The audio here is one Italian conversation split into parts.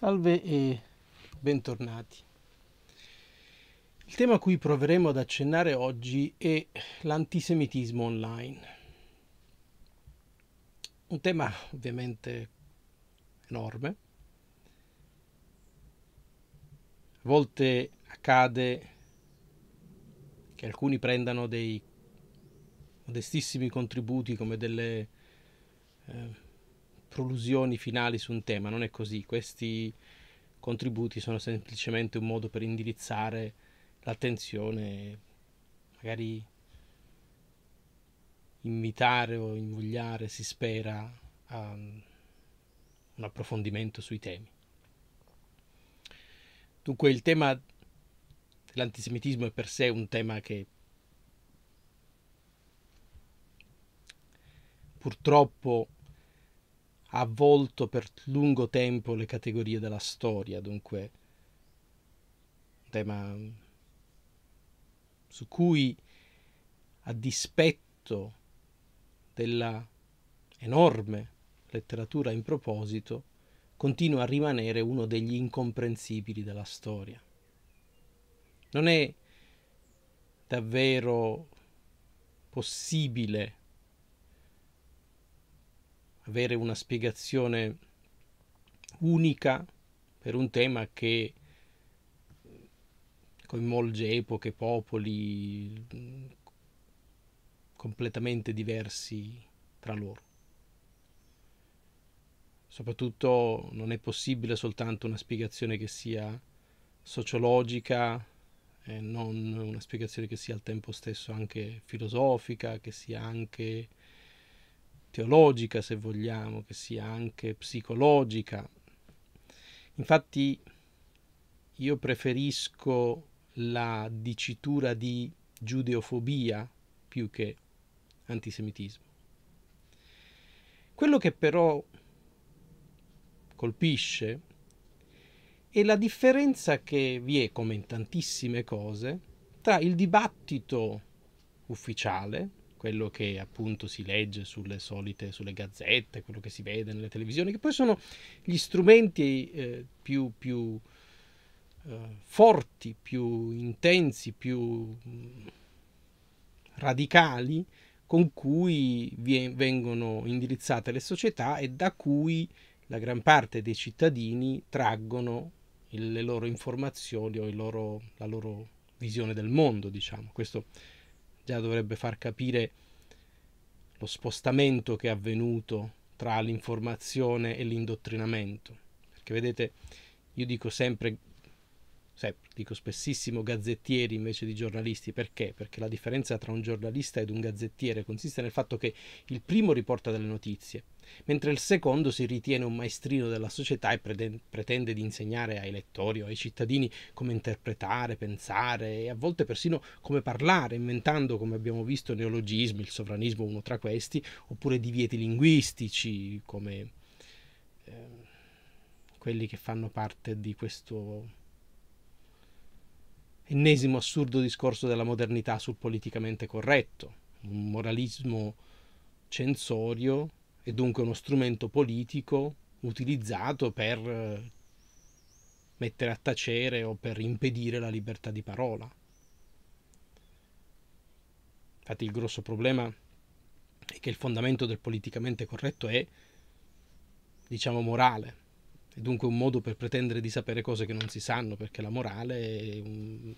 Salve e bentornati. Il tema a cui proveremo ad accennare oggi è l'antisemitismo online. Un tema ovviamente enorme. A volte accade che alcuni prendano dei modestissimi contributi come delle eh, prolusioni finali su un tema, non è così. Questi contributi sono semplicemente un modo per indirizzare l'attenzione, magari invitare o invogliare, si spera, a un approfondimento sui temi. Dunque il tema dell'antisemitismo è per sé un tema che purtroppo ha avvolto per lungo tempo le categorie della storia, dunque un tema su cui a dispetto della enorme letteratura in proposito continua a rimanere uno degli incomprensibili della storia. Non è davvero possibile avere una spiegazione unica per un tema che coinvolge epoche, popoli completamente diversi tra loro. Soprattutto non è possibile soltanto una spiegazione che sia sociologica e eh, non una spiegazione che sia al tempo stesso anche filosofica, che sia anche teologica, se vogliamo, che sia anche psicologica. Infatti io preferisco la dicitura di giudeofobia più che antisemitismo. Quello che però colpisce è la differenza che vi è, come in tantissime cose, tra il dibattito ufficiale, quello che appunto si legge sulle solite, sulle gazzette, quello che si vede nelle televisioni, che poi sono gli strumenti eh, più, più eh, forti, più intensi, più mh, mm, radicali con cui vi, vengono indirizzate le società e da cui la gran parte dei cittadini traggono il, le loro informazioni o loro, la loro visione del mondo, diciamo. Questo già dovrebbe far capire lo spostamento che è avvenuto tra l'informazione e l'indottrinamento. Perché vedete, io dico sempre, sempre, dico spessissimo gazzettieri invece di giornalisti, perché? Perché la differenza tra un giornalista ed un gazzettiere consiste nel fatto che il primo riporta delle notizie, mentre il secondo si ritiene un maestrino della società e pretende di insegnare ai lettori o ai cittadini come interpretare, pensare e a volte persino come parlare, inventando, come abbiamo visto, neologismi, il sovranismo uno tra questi, oppure divieti linguistici come ehm, quelli che fanno parte di questo ennesimo assurdo discorso della modernità sul politicamente corretto, un moralismo censorio è dunque uno strumento politico utilizzato per eh, mettere a tacere o per impedire la libertà di parola. Infatti il grosso problema è che il fondamento del politicamente corretto è, diciamo, morale. È dunque un modo per pretendere di sapere cose che non si sanno, perché la morale è, un,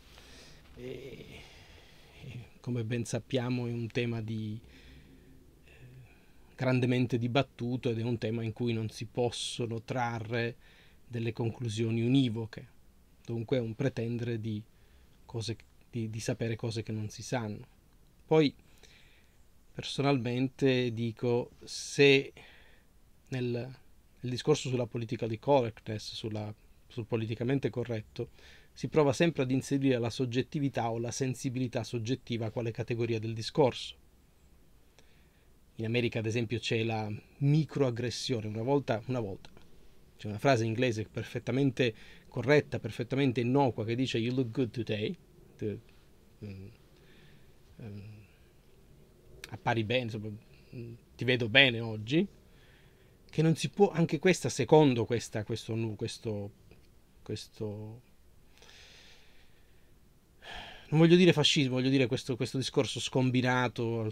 è, è come ben sappiamo, è un tema di, grandemente dibattuto ed è un tema in cui non si possono trarre delle conclusioni univoche. Dunque è un pretendere di, cose, di, di sapere cose che non si sanno. Poi personalmente dico se nel, nel discorso sulla politica di correctness, sulla, sul politicamente corretto, si prova sempre ad inserire la soggettività o la sensibilità soggettiva quale categoria del discorso. In America, ad esempio, c'è la microaggressione. Una volta, una volta, c'è una frase inglese perfettamente corretta, perfettamente innocua che dice You look good today. To, um, mm, um, mm, appari bene, insomma, mm, ti vedo bene oggi. Che non si può, anche questa, secondo questa, questo, questo, questo non voglio dire fascismo, voglio dire questo, questo discorso scombinato,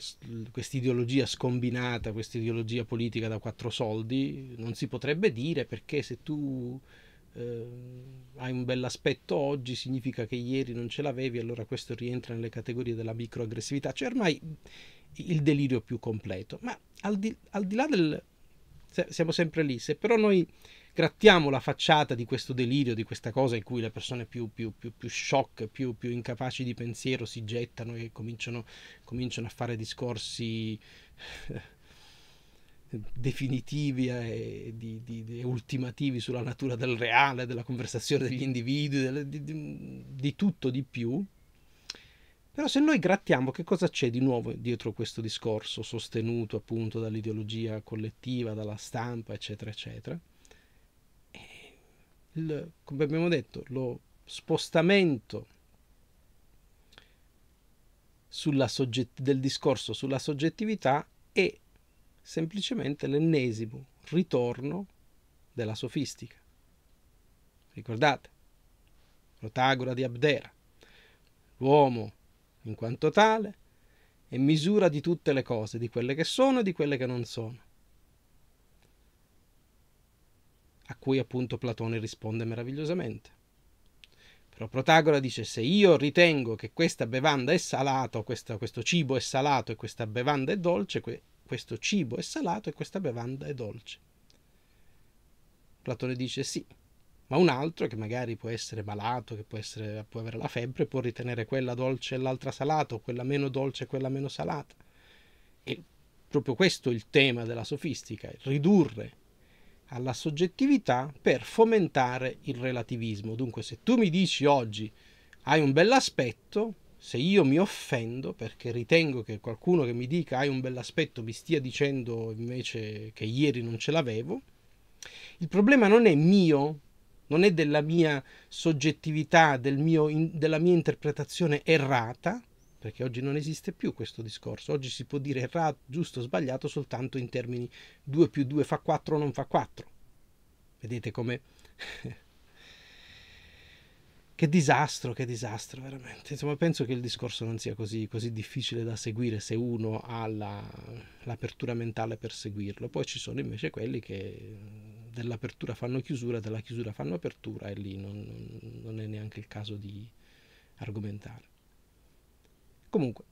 questa ideologia scombinata, questa ideologia politica da quattro soldi, non si potrebbe dire perché se tu eh, hai un bell'aspetto oggi significa che ieri non ce l'avevi, allora questo rientra nelle categorie della microaggressività, cioè ormai il delirio più completo. Ma al di, al di là del... siamo sempre lì, se però noi grattiamo la facciata di questo delirio, di questa cosa in cui le persone più, più, più, più shock, più, più incapaci di pensiero si gettano e cominciano, cominciano a fare discorsi eh, definitivi eh, e di, di, di, ultimativi sulla natura del reale, della conversazione degli individui, delle, di, di tutto di più. Però se noi grattiamo che cosa c'è di nuovo dietro questo discorso sostenuto appunto dall'ideologia collettiva, dalla stampa, eccetera, eccetera, il, come abbiamo detto, lo spostamento sogget- del discorso sulla soggettività è semplicemente l'ennesimo ritorno della sofistica. Ricordate, Protagora di Abdera, l'uomo in quanto tale è misura di tutte le cose, di quelle che sono e di quelle che non sono. a cui appunto Platone risponde meravigliosamente. Però Protagora dice se io ritengo che questa bevanda è salata, questa, questo cibo è salato e questa bevanda è dolce, que, questo cibo è salato e questa bevanda è dolce. Platone dice sì, ma un altro che magari può essere malato, che può, essere, può avere la febbre, può ritenere quella dolce e l'altra salata, o quella meno dolce e quella meno salata. E proprio questo è il tema della sofistica, ridurre alla soggettività per fomentare il relativismo. Dunque, se tu mi dici oggi hai un bell'aspetto, se io mi offendo perché ritengo che qualcuno che mi dica hai un bell'aspetto mi stia dicendo invece che ieri non ce l'avevo, il problema non è mio, non è della mia soggettività, del mio, della mia interpretazione errata, perché oggi non esiste più questo discorso, oggi si può dire errato, giusto, sbagliato soltanto in termini 2 più 2 fa 4 non fa 4. Vedete come... che disastro, che disastro veramente. Insomma, penso che il discorso non sia così, così difficile da seguire se uno ha la, l'apertura mentale per seguirlo. Poi ci sono invece quelli che dell'apertura fanno chiusura, della chiusura fanno apertura e lì non, non è neanche il caso di argomentare. Comunque,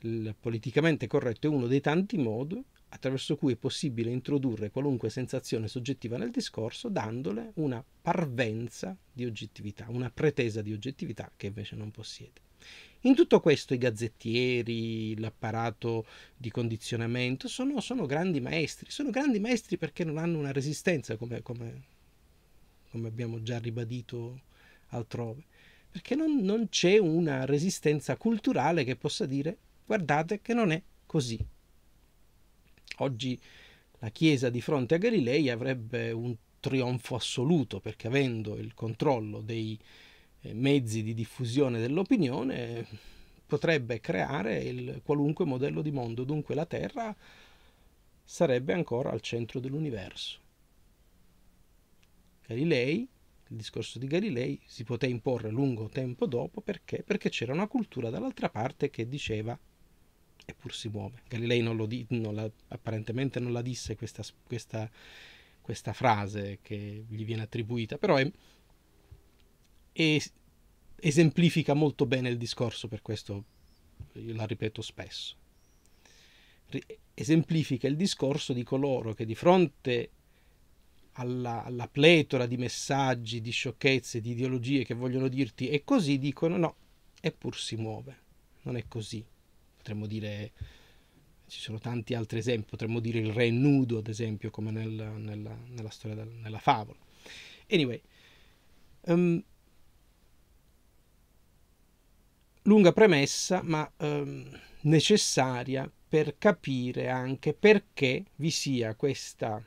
il politicamente corretto è uno dei tanti modi attraverso cui è possibile introdurre qualunque sensazione soggettiva nel discorso dandole una parvenza di oggettività, una pretesa di oggettività che invece non possiede. In tutto questo i gazzettieri, l'apparato di condizionamento sono, sono grandi maestri, sono grandi maestri perché non hanno una resistenza come, come, come abbiamo già ribadito altrove perché non, non c'è una resistenza culturale che possa dire guardate che non è così. Oggi la Chiesa di fronte a Galilei avrebbe un trionfo assoluto perché avendo il controllo dei eh, mezzi di diffusione dell'opinione potrebbe creare il qualunque modello di mondo, dunque la Terra sarebbe ancora al centro dell'universo. Galilei il discorso di Galilei si poté imporre lungo tempo dopo perché? Perché c'era una cultura dall'altra parte che diceva eppur si muove. Galilei non lo di, non la, apparentemente non la disse questa, questa, questa, frase che gli viene attribuita, però è, è, esemplifica molto bene il discorso, per questo io la ripeto spesso. Esemplifica il discorso di coloro che di fronte alla, alla, pletora di messaggi, di sciocchezze, di ideologie che vogliono dirti è così dicono no, eppur si muove, non è così. Potremmo dire, ci sono tanti altri esempi, potremmo dire il re nudo ad esempio come nel, nella, nella, storia, del, nella favola. Anyway, um, lunga premessa ma um, necessaria per capire anche perché vi sia questa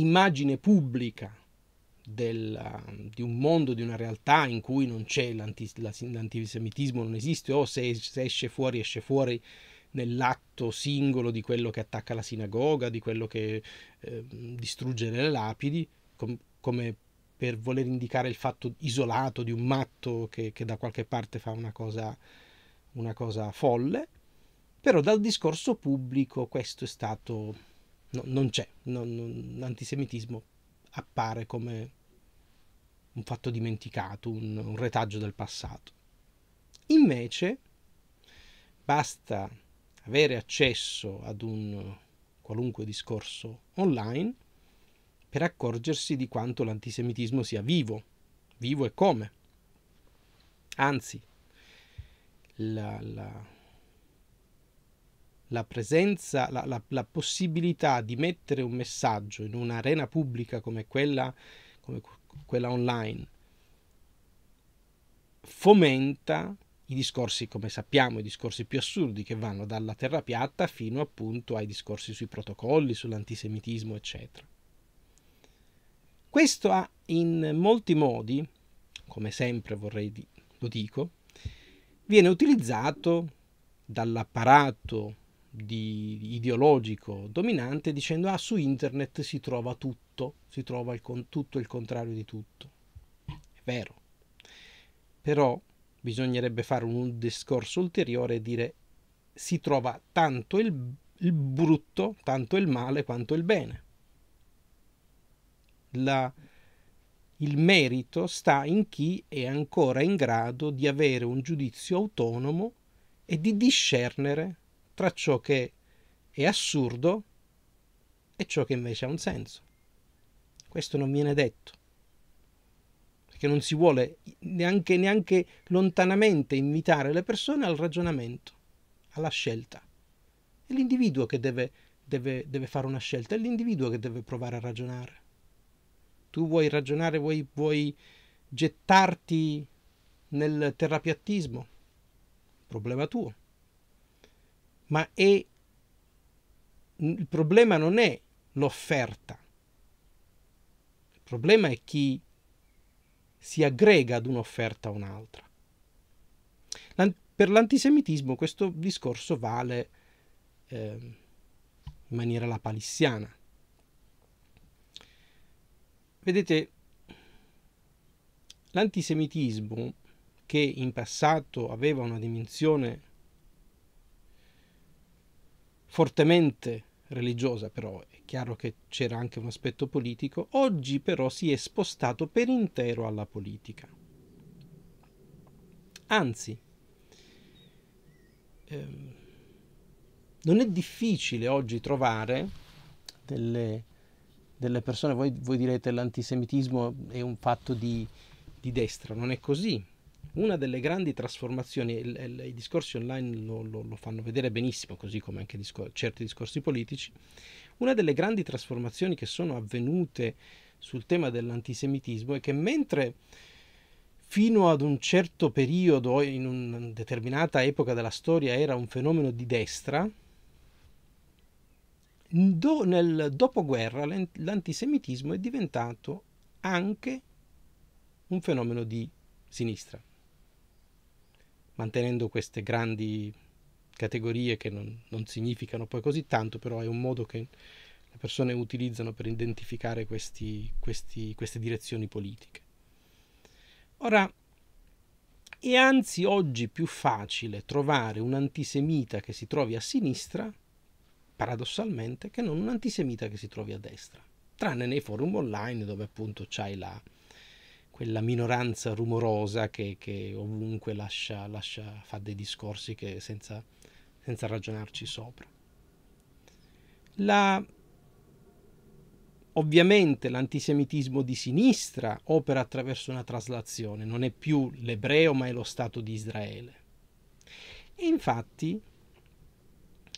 immagine pubblica della, di un mondo, di una realtà in cui non c'è l'anti, l'antisemitismo, non esiste, o se, se esce fuori, esce fuori nell'atto singolo di quello che attacca la sinagoga, di quello che eh, distrugge le lapidi, com- come per voler indicare il fatto isolato di un matto che, che da qualche parte fa una cosa, una cosa folle, però dal discorso pubblico questo è stato no, non c'è, non, l'antisemitismo appare come un fatto dimenticato, un, un retaggio del passato. Invece basta avere accesso ad un qualunque discorso online per accorgersi di quanto l'antisemitismo sia vivo, vivo e come. Anzi, la, la, la presenza, la, la, la possibilità di mettere un messaggio in un'arena pubblica come quella, come quella online fomenta i discorsi, come sappiamo, i discorsi più assurdi che vanno dalla terra piatta fino appunto ai discorsi sui protocolli, sull'antisemitismo, eccetera. Questo ha in molti modi, come sempre vorrei di- lo dico, viene utilizzato dall'apparato di ideologico dominante dicendo ah su internet si trova tutto, si trova il con, tutto il contrario di tutto. È vero. Però bisognerebbe fare un discorso ulteriore e dire si trova tanto il, il brutto, tanto il male quanto il bene. La, il merito sta in chi è ancora in grado di avere un giudizio autonomo e di discernere tra ciò che è assurdo e ciò che invece ha un senso. Questo non viene detto, perché non si vuole neanche, neanche lontanamente invitare le persone al ragionamento, alla scelta. È l'individuo che deve, deve, deve fare una scelta, è l'individuo che deve provare a ragionare. Tu vuoi ragionare, vuoi, vuoi gettarti nel terrapiattismo, problema tuo ma è, il problema non è l'offerta, il problema è chi si aggrega ad un'offerta o un'altra. Per l'antisemitismo questo discorso vale eh, in maniera lapalissiana Vedete, l'antisemitismo, che in passato aveva una dimensione fortemente religiosa, però è chiaro che c'era anche un aspetto politico, oggi però si è spostato per intero alla politica. Anzi, ehm, non è difficile oggi trovare delle, delle persone, voi, voi direte l'antisemitismo è un fatto di, di destra, non è così, una delle grandi trasformazioni, il, il, i discorsi online lo, lo, lo, fanno vedere benissimo, così come anche discor- certi discorsi politici, una delle grandi trasformazioni che sono avvenute sul tema dell'antisemitismo è che mentre fino ad un certo periodo, in una determinata epoca della storia, era un fenomeno di destra, do, nel dopoguerra l'antisemitismo è diventato anche un fenomeno di sinistra mantenendo queste grandi categorie che non, non significano poi così tanto, però è un modo che le persone utilizzano per identificare questi, questi, queste direzioni politiche. Ora, è anzi oggi più facile trovare un antisemita che si trovi a sinistra, paradossalmente, che non un antisemita che si trovi a destra, tranne nei forum online dove appunto c'hai la, quella minoranza rumorosa che, che ovunque lascia, lascia, fa dei discorsi che senza, senza ragionarci sopra. La, ovviamente l'antisemitismo di sinistra opera attraverso una traslazione, non è più l'ebreo ma è lo Stato di Israele. E infatti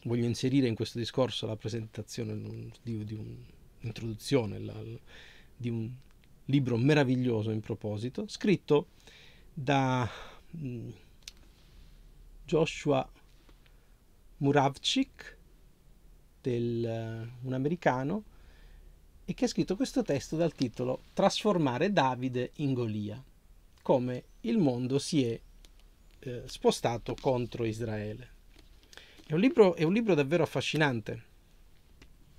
voglio inserire in questo discorso la presentazione di, di un'introduzione, di un libro meraviglioso in proposito, scritto da mm, Joshua Muravchik, del, eh, un americano, e che ha scritto questo testo dal titolo Trasformare Davide in Golia, come il mondo si è eh, spostato contro Israele. È un, libro, è un libro davvero affascinante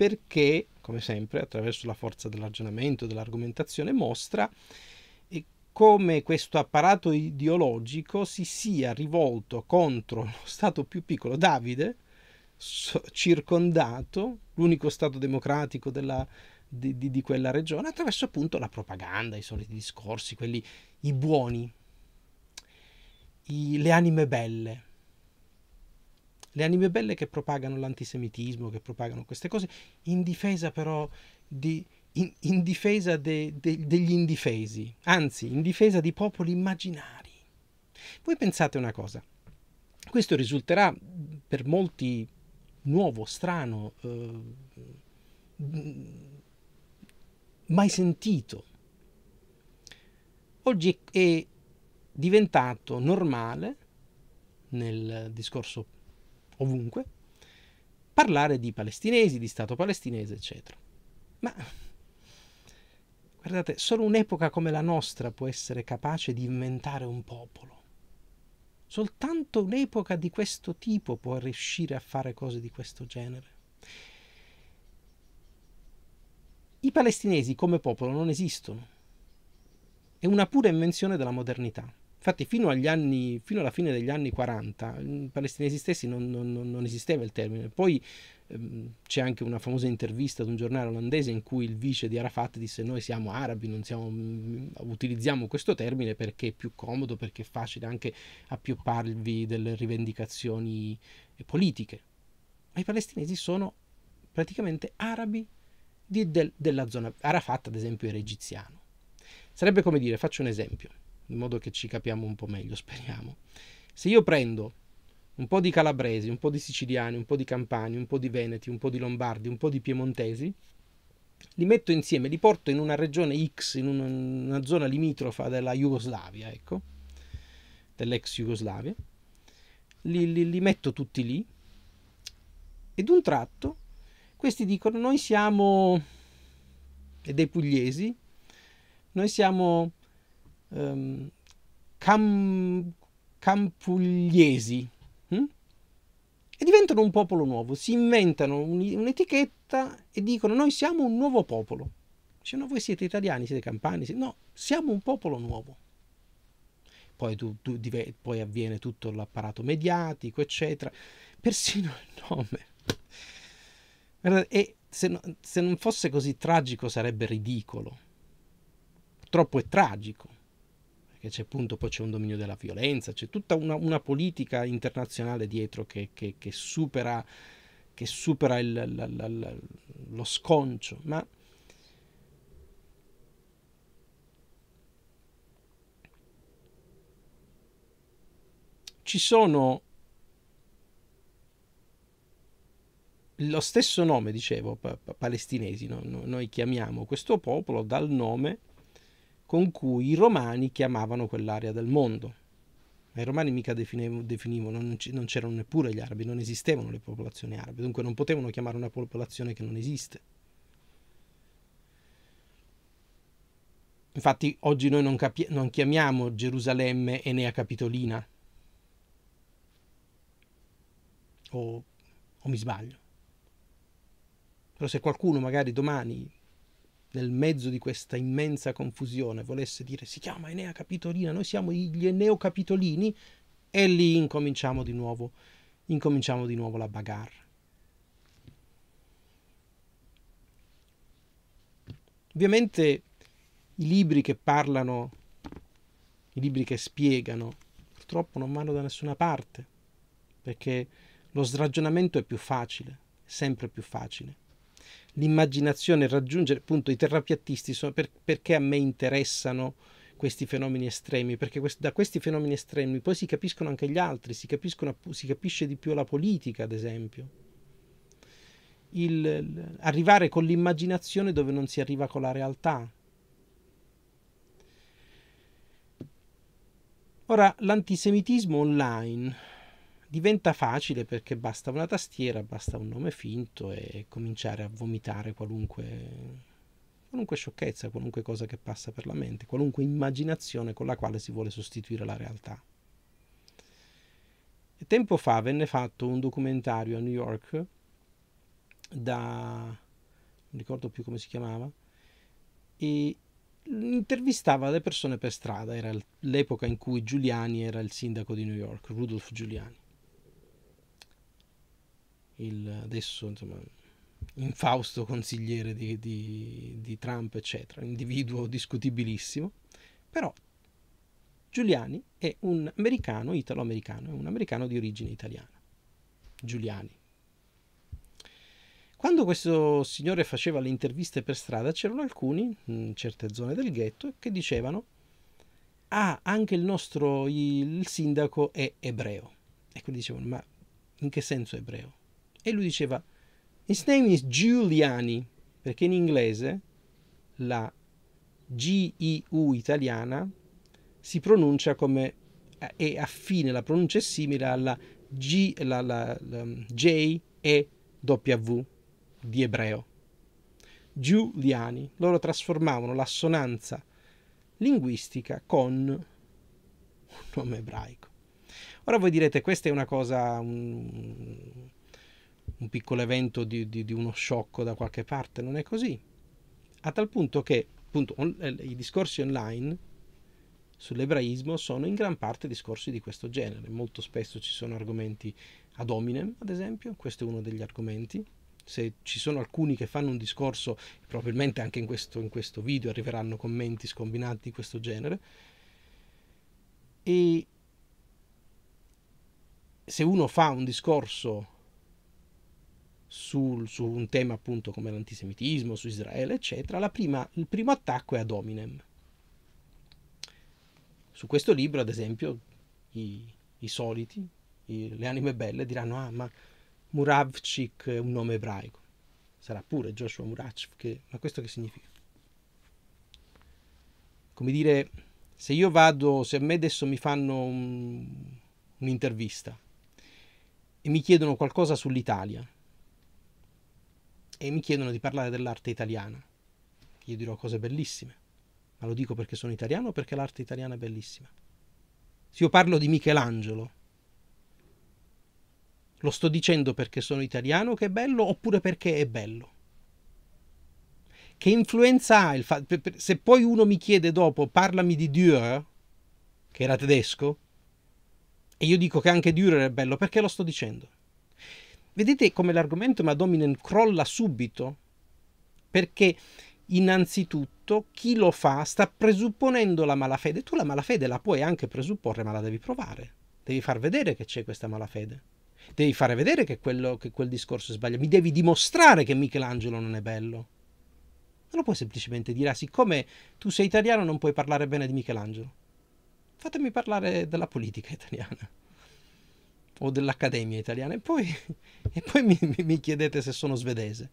perché, come sempre, attraverso la forza del ragionamento, dell'argomentazione, mostra eh, come questo apparato ideologico si sia rivolto contro lo Stato più piccolo, Davide, circondato, l'unico Stato democratico della, di, di, di, quella regione, attraverso appunto la propaganda, i soliti discorsi, quelli i buoni, i, le anime belle le anime belle che propagano l'antisemitismo, che propagano queste cose, in difesa però di, in, in difesa de, de, degli indifesi, anzi in difesa di popoli immaginari. Voi pensate una cosa, questo risulterà per molti nuovo, strano, eh, mai sentito. Oggi è diventato normale nel discorso ovunque, parlare di palestinesi, di Stato palestinese, eccetera. Ma guardate, solo un'epoca come la nostra può essere capace di inventare un popolo. Soltanto un'epoca di questo tipo può riuscire a fare cose di questo genere. I palestinesi come popolo non esistono. È una pura invenzione della modernità. Infatti fino, anni, fino alla fine degli anni 40, i palestinesi stessi non, non, non esisteva il termine. Poi ehm, c'è anche una famosa intervista ad un giornale olandese in cui il vice di Arafat disse noi siamo arabi, non siamo, mm, utilizziamo questo termine perché è più comodo, perché è facile anche appiopparvi delle rivendicazioni eh, politiche. Ma i palestinesi sono praticamente arabi di, del, della zona. Arafat ad esempio era egiziano. Sarebbe come dire, faccio un esempio in modo che ci capiamo un po' meglio, speriamo. Se io prendo un po' di calabresi, un po' di siciliani, un po' di campani, un po' di veneti, un po' di lombardi, un po' di piemontesi, li metto insieme, li porto in una regione X, in una, una zona limitrofa della Jugoslavia, ecco, dell'ex Jugoslavia, li, li, li metto tutti lì ed un tratto questi dicono noi siamo, e dei pugliesi, noi siamo um, Cam, Campugliesi hm? e diventano un popolo nuovo, si inventano un'etichetta e dicono noi siamo un nuovo popolo. Dice no, voi siete italiani, siete campani, siete... no, siamo un popolo nuovo. Poi, tu, tu, poi avviene tutto l'apparato mediatico, eccetera, persino il nome. e se, no, se non fosse così tragico sarebbe ridicolo. Troppo è tragico perché c'è appunto poi c'è un dominio della violenza, c'è tutta una, una politica internazionale dietro che, che, che supera, che supera il, la, la, la, lo sconcio, ma ci sono lo stesso nome, dicevo, pa- palestinesi, no? noi chiamiamo questo popolo dal nome con cui i romani chiamavano quell'area del mondo. Ma i romani mica definiv- definivano, non, c- non c'erano neppure gli arabi, non esistevano le popolazioni arabe, dunque non potevano chiamare una popolazione che non esiste. Infatti oggi noi non, capi- non, chiamiamo Gerusalemme Enea Capitolina. O, o mi sbaglio. Però se qualcuno magari domani nel mezzo di questa immensa confusione volesse dire si chiama Enea Capitolina, noi siamo gli Eneo Capitolini e lì incominciamo di nuovo, incominciamo di nuovo la bagarre. Ovviamente i libri che parlano, i libri che spiegano, purtroppo non vanno da nessuna parte, perché lo sragionamento è più facile, sempre più facile l'immaginazione raggiungere appunto i terrapiattisti sono per, perché a me interessano questi fenomeni estremi, perché quest- da questi fenomeni estremi poi si capiscono anche gli altri, si, si capisce di più la politica, ad esempio. Il, arrivare con l'immaginazione dove non si arriva con la realtà. Ora, l'antisemitismo online diventa facile perché basta una tastiera, basta un nome finto e cominciare a vomitare qualunque qualunque sciocchezza, qualunque cosa che passa per la mente, qualunque immaginazione con la quale si vuole sostituire la realtà. E tempo fa venne fatto un documentario a New York da... non ricordo più come si chiamava, e intervistava le persone per strada, era l'epoca in cui Giuliani era il sindaco di New York, Rudolf Giuliani il adesso insomma infausto consigliere di, di, di Trump eccetera individuo discutibilissimo però Giuliani è un americano italo-americano è un americano di origine italiana Giuliani quando questo signore faceva le interviste per strada c'erano alcuni in certe zone del ghetto che dicevano ah anche il nostro il sindaco è ebreo e quindi dicevano ma in che senso ebreo? E lui diceva, his name is Giuliani, perché in inglese la G-I-U italiana si pronuncia come è affine, la pronuncia è simile alla G, la, la, la, um, J-E-W di ebreo. Giuliani, loro trasformavano l'assonanza linguistica con un nome ebraico. Ora voi direte questa è una cosa, un, un piccolo evento di, di, di uno sciocco da qualche parte, non è così. A tal punto che appunto, on, eh, i discorsi online sull'ebraismo sono in gran parte discorsi di questo genere. Molto spesso ci sono argomenti ad hominem, ad esempio, questo è uno degli argomenti. Se ci sono alcuni che fanno un discorso, probabilmente anche in questo, in questo video arriveranno commenti scombinati di questo genere. E se uno fa un discorso sul, su un tema appunto come l'antisemitismo, su Israele, eccetera, prima, il primo attacco è ad hominem. Su questo libro, ad esempio, i, i soliti, i, le anime belle diranno, ah, ma Muravchik è un nome ebraico. Sarà pure Joshua Muravchik, ma questo che significa? Come dire, se io vado, se a me adesso mi fanno un, un'intervista e mi chiedono qualcosa sull'Italia, e mi chiedono di parlare dell'arte italiana. Io dirò cose bellissime, ma lo dico perché sono italiano o perché l'arte italiana è bellissima? Se io parlo di Michelangelo, lo sto dicendo perché sono italiano che è bello oppure perché è bello? Che influenza ha il fatto? Se poi uno mi chiede dopo, parlami di Dürer, che era tedesco, e io dico che anche Dürer è bello, perché lo sto dicendo? Vedete come l'argomento Madominant crolla subito? Perché innanzitutto chi lo fa sta presupponendo la malafede. Tu la malafede la puoi anche presupporre, ma la devi provare. Devi far vedere che c'è questa malafede. Devi fare vedere che, quello, che quel discorso è sbagliato. Mi devi dimostrare che Michelangelo non è bello. Non lo puoi semplicemente dire, ah, siccome tu sei italiano non puoi parlare bene di Michelangelo. Fatemi parlare della politica italiana o dell'Accademia italiana e poi, e poi mi, mi, chiedete se sono svedese.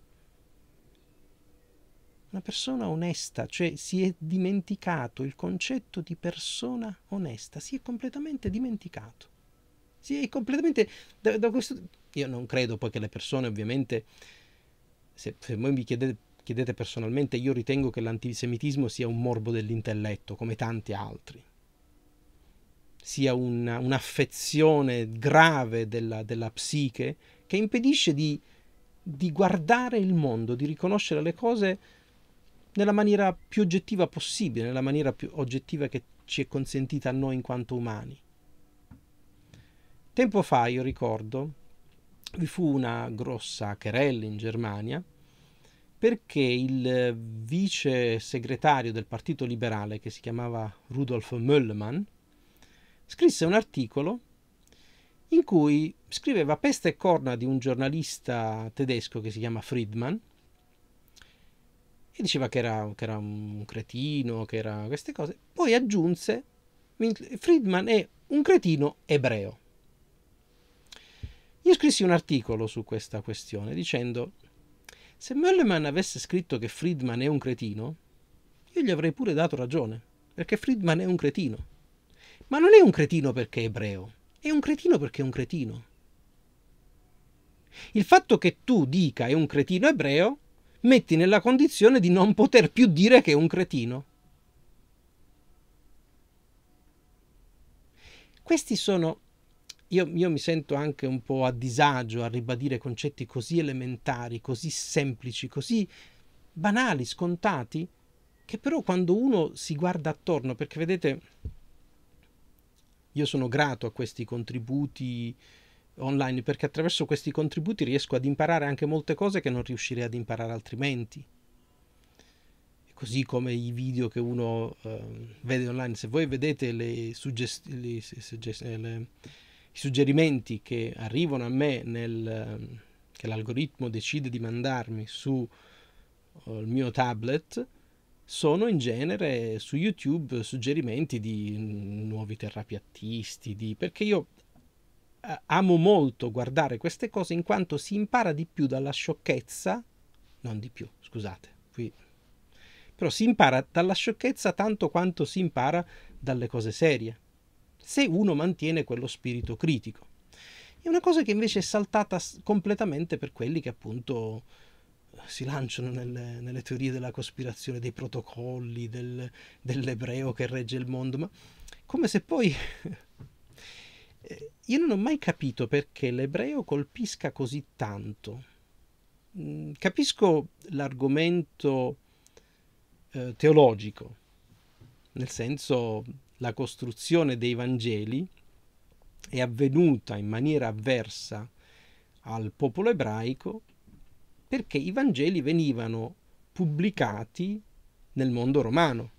Una persona onesta, cioè si è dimenticato il concetto di persona onesta, si è completamente dimenticato. Si è completamente... Da, da questo, io non credo poi che le persone ovviamente, se, se voi mi chiedete, chiedete personalmente, io ritengo che l'antisemitismo sia un morbo dell'intelletto, come tanti altri sia una, un'affezione grave della, della, psiche che impedisce di, di guardare il mondo, di riconoscere le cose nella maniera più oggettiva possibile, nella maniera più oggettiva che ci è consentita a noi in quanto umani. Tempo fa, io ricordo, vi fu una grossa querella in Germania perché il vice segretario del Partito Liberale, che si chiamava Rudolf Möllmann, scrisse un articolo in cui scriveva peste e corna di un giornalista tedesco che si chiama Friedman e diceva che era, che era un cretino, che era queste cose. Poi aggiunse, Friedman è un cretino ebreo. Io scrissi un articolo su questa questione dicendo se Mölleman avesse scritto che Friedman è un cretino, io gli avrei pure dato ragione, perché Friedman è un cretino. Ma non è un cretino perché è ebreo, è un cretino perché è un cretino. Il fatto che tu dica è un cretino ebreo metti nella condizione di non poter più dire che è un cretino. Questi sono, io, io, mi sento anche un po' a disagio a ribadire concetti così elementari, così semplici, così banali, scontati, che però quando uno si guarda attorno, perché vedete, io sono grato a questi contributi online perché attraverso questi contributi riesco ad imparare anche molte cose che non riuscirei ad imparare altrimenti. Così come i video che uno eh, vede online, se voi vedete le suggest- le suggest- eh, le, i suggerimenti che arrivano a me nel, ehm, che l'algoritmo decide di mandarmi sul eh, mio tablet, sono in genere su YouTube suggerimenti di nuovi terrapiattisti, di... perché io eh, amo molto guardare queste cose in quanto si impara di più dalla sciocchezza, non di più, scusate, qui però si impara dalla sciocchezza tanto quanto si impara dalle cose serie, se uno mantiene quello spirito critico. È una cosa che invece è saltata completamente per quelli che appunto si lanciano nelle, nelle, teorie della cospirazione, dei protocolli, del, dell'ebreo che regge il mondo, ma come se poi... Eh, io non ho mai capito perché l'ebreo colpisca così tanto. Mm, capisco l'argomento eh, teologico, nel senso la costruzione dei Vangeli è avvenuta in maniera avversa al popolo ebraico perché i Vangeli venivano pubblicati nel mondo romano.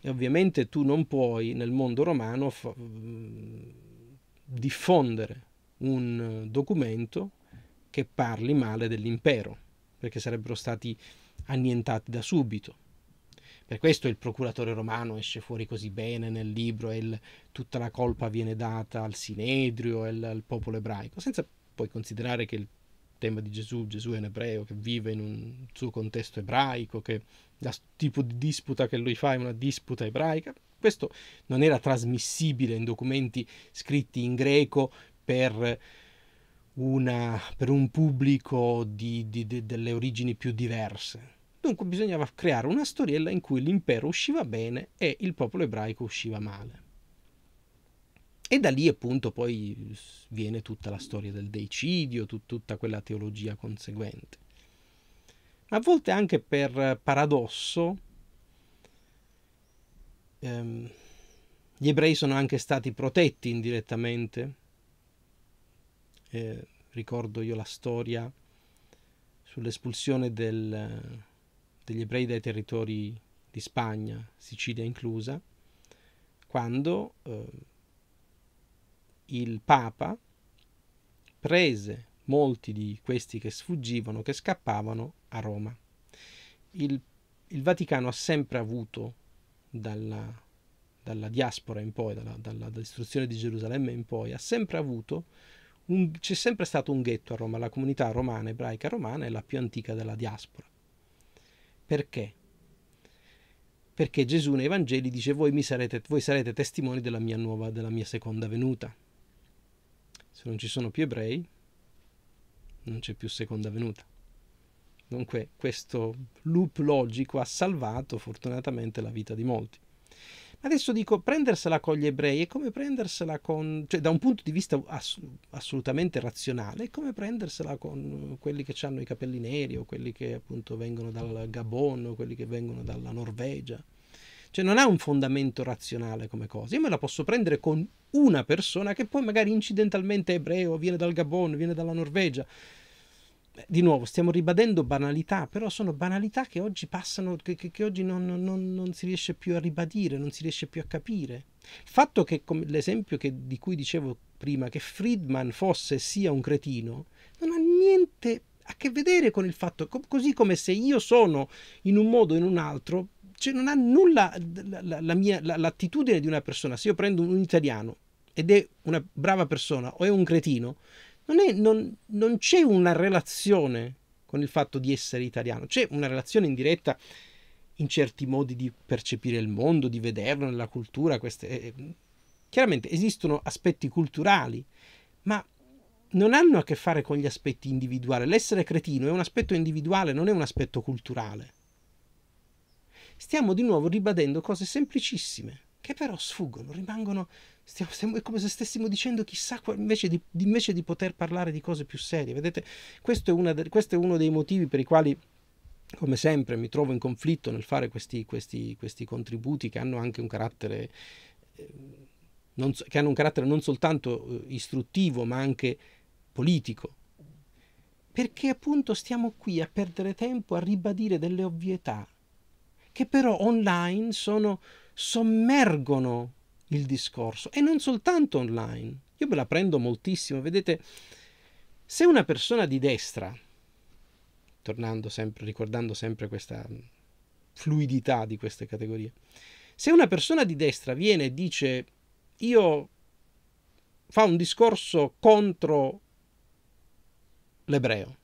E ovviamente tu non puoi nel mondo romano fa- diffondere un documento che parli male dell'impero, perché sarebbero stati annientati da subito. Per questo il procuratore romano esce fuori così bene nel libro e il, tutta la colpa viene data al Sinedrio e al, al popolo ebraico, senza poi considerare che il tema di Gesù, Gesù è un ebreo che vive in un suo contesto ebraico, che il tipo di disputa che lui fa è una disputa ebraica. Questo non era trasmissibile in documenti scritti in greco per, una, per un pubblico di, di, di, delle origini più diverse. Dunque bisognava creare una storiella in cui l'impero usciva bene e il popolo ebraico usciva male. E da lì appunto poi viene tutta la storia del deicidio, tut- tutta quella teologia conseguente. Ma a volte anche per paradosso, ehm, gli ebrei sono anche stati protetti indirettamente. Eh, ricordo io la storia sull'espulsione del, degli ebrei dai territori di Spagna, Sicilia inclusa, quando... Eh, il Papa prese molti di questi che sfuggivano, che scappavano a Roma. Il, il Vaticano ha sempre avuto dalla, dalla diaspora in poi, dalla, dalla, distruzione di Gerusalemme in poi, ha sempre avuto un, c'è sempre stato un ghetto a Roma, la comunità romana, ebraica romana è la più antica della diaspora. Perché? Perché Gesù nei Vangeli dice voi, sarete, voi sarete testimoni della mia, nuova, della mia seconda venuta, se non ci sono più ebrei, non c'è più seconda venuta. Dunque questo loop logico ha salvato fortunatamente la vita di molti. Adesso dico, prendersela con gli ebrei è come prendersela con, cioè da un punto di vista ass- assolutamente razionale, è come prendersela con quelli che hanno i capelli neri o quelli che appunto vengono dal Gabon o quelli che vengono dalla Norvegia. Cioè non ha un fondamento razionale come cosa. Io me la posso prendere con una persona che poi magari incidentalmente è ebreo, viene dal Gabon, viene dalla Norvegia. Di nuovo, stiamo ribadendo banalità, però sono banalità che oggi passano, che, che, oggi non, non, non, si riesce più a ribadire, non si riesce più a capire. Il fatto che, come l'esempio che, di cui dicevo prima, che Friedman fosse sia un cretino, non ha niente a che vedere con il fatto, così come se io sono in un modo o in un altro, cioè non ha nulla la, la mia, la, l'attitudine di una persona. Se io prendo un italiano ed è una brava persona o è un cretino, non, è, non, non c'è una relazione con il fatto di essere italiano, c'è una relazione indiretta in certi modi di percepire il mondo, di vederlo nella cultura. Queste, eh, eh chiaramente esistono aspetti culturali, ma non hanno a che fare con gli aspetti individuali. L'essere cretino è un aspetto individuale, non è un aspetto culturale stiamo di nuovo ribadendo cose semplicissime che però sfuggono, rimangono, stiamo, stiamo, è come se stessimo dicendo chissà, invece di, invece di, poter parlare di cose più serie. Vedete, questo è, una, questo è uno dei motivi per i quali come sempre mi trovo in conflitto nel fare questi, questi, questi contributi che hanno anche un carattere, eh, non, che hanno un carattere non soltanto eh, istruttivo ma anche politico. Perché appunto stiamo qui a perdere tempo a ribadire delle ovvietà che però online sono, sommergono il discorso e non soltanto online. Io ve la prendo moltissimo, vedete, se una persona di destra, tornando sempre, ricordando sempre questa fluidità di queste categorie, se una persona di destra viene e dice io fa un discorso contro l'ebreo,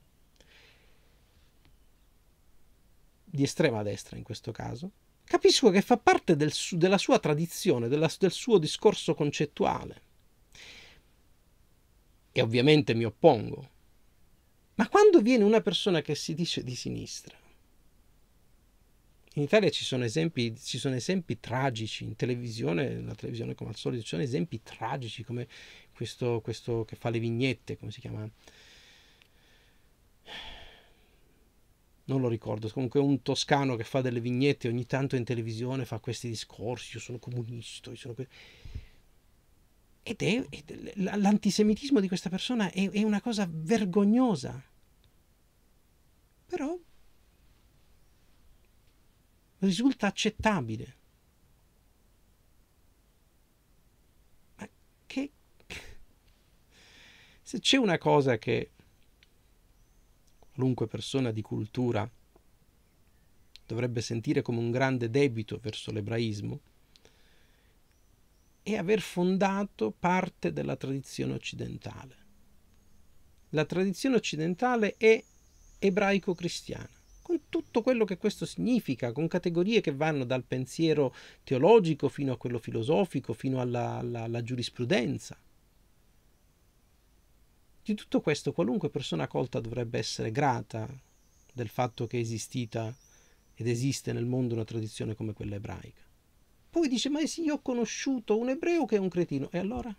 di estrema destra in questo caso, capisco che fa parte del della sua tradizione, della, del suo discorso concettuale. E ovviamente mi oppongo. Ma quando viene una persona che si dice di sinistra, in Italia ci sono esempi, ci sono esempi tragici, in televisione, la televisione come al solito, ci sono esempi tragici come questo, questo che fa le vignette, come si chiama? non lo ricordo, comunque un toscano che fa delle vignette ogni tanto in televisione fa questi discorsi, io sono comunista, io sono... Ed è, l'antisemitismo di questa persona è, è una cosa vergognosa. Però risulta accettabile. Ma che... Se c'è una cosa che qualunque persona di cultura dovrebbe sentire come un grande debito verso l'ebraismo, è aver fondato parte della tradizione occidentale. La tradizione occidentale è ebraico-cristiana, con tutto quello che questo significa, con categorie che vanno dal pensiero teologico fino a quello filosofico, fino alla, alla, alla giurisprudenza. Di tutto questo qualunque persona colta dovrebbe essere grata del fatto che è esistita ed esiste nel mondo una tradizione come quella ebraica. Poi dice, ma sì, io ho conosciuto un ebreo che è un cretino. E allora?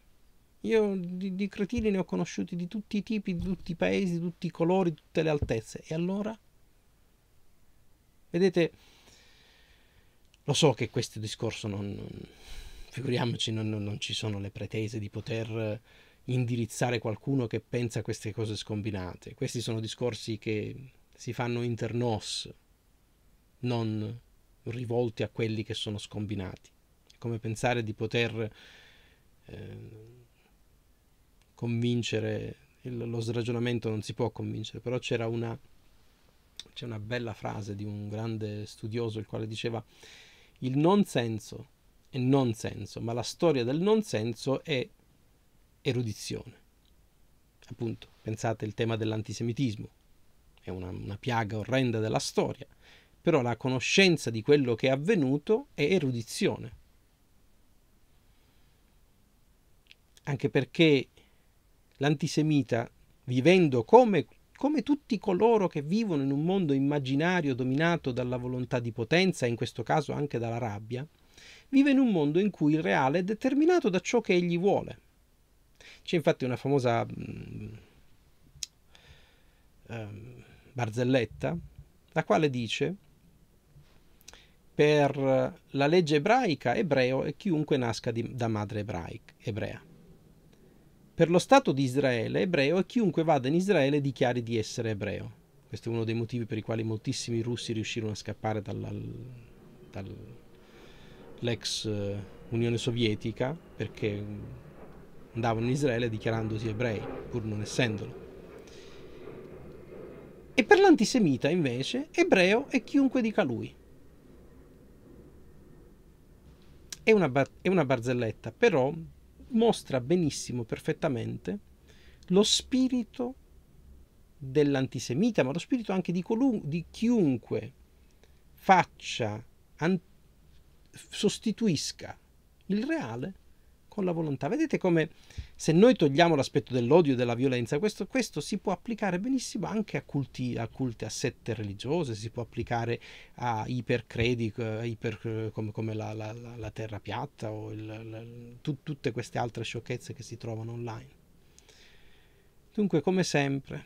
Io di, di cretini ne ho conosciuti di tutti i tipi, di tutti i paesi, di tutti i colori, di tutte le altezze. E allora? Vedete, lo so che questo discorso non... non figuriamoci, non, non, non ci sono le pretese di poter indirizzare qualcuno che pensa queste cose scombinate. Questi sono discorsi che si fanno internos, non rivolti a quelli che sono scombinati. È come pensare di poter eh, convincere, il, lo sragionamento non si può convincere, però c'era una, c'è una bella frase di un grande studioso il quale diceva il non senso è non senso, ma la storia del non senso è erudizione. Appunto, pensate al tema dell'antisemitismo, è una, una piaga orrenda della storia, però la conoscenza di quello che è avvenuto è erudizione. Anche perché l'antisemita, vivendo come, come, tutti coloro che vivono in un mondo immaginario dominato dalla volontà di potenza, e in questo caso anche dalla rabbia, vive in un mondo in cui il reale è determinato da ciò che egli vuole. C'è infatti una famosa mm, ehm, barzelletta, la quale dice per la legge ebraica ebreo è chiunque nasca di, da madre ebraica, ebrea. Per lo Stato di Israele ebreo è chiunque vada in Israele e dichiari di essere ebreo. Questo è uno dei motivi per i quali moltissimi russi riuscirono a scappare dall'ex dall eh, Unione Sovietica, perché andavano in Israele dichiarandosi ebrei, pur non essendolo. E per l'antisemita, invece, ebreo è chiunque dica lui. È una, bar- è una barzelletta, però mostra benissimo, perfettamente, lo spirito dell'antisemita, ma lo spirito anche di, colun- di chiunque faccia, an- sostituisca il reale con la volontà. Vedete come se noi togliamo l'aspetto dell'odio e della violenza, questo, questo si può applicare benissimo anche a culti, a, culti, a sette religiose, si può applicare a ipercredi, eh, iper, eh, come, come la, la, la, terra piatta o il, la, tu, tutte queste altre sciocchezze che si trovano online. Dunque, come sempre,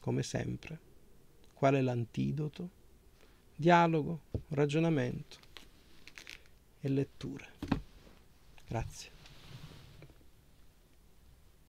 come sempre, qual è l'antidoto? Dialogo, ragionamento e letture. Grazie.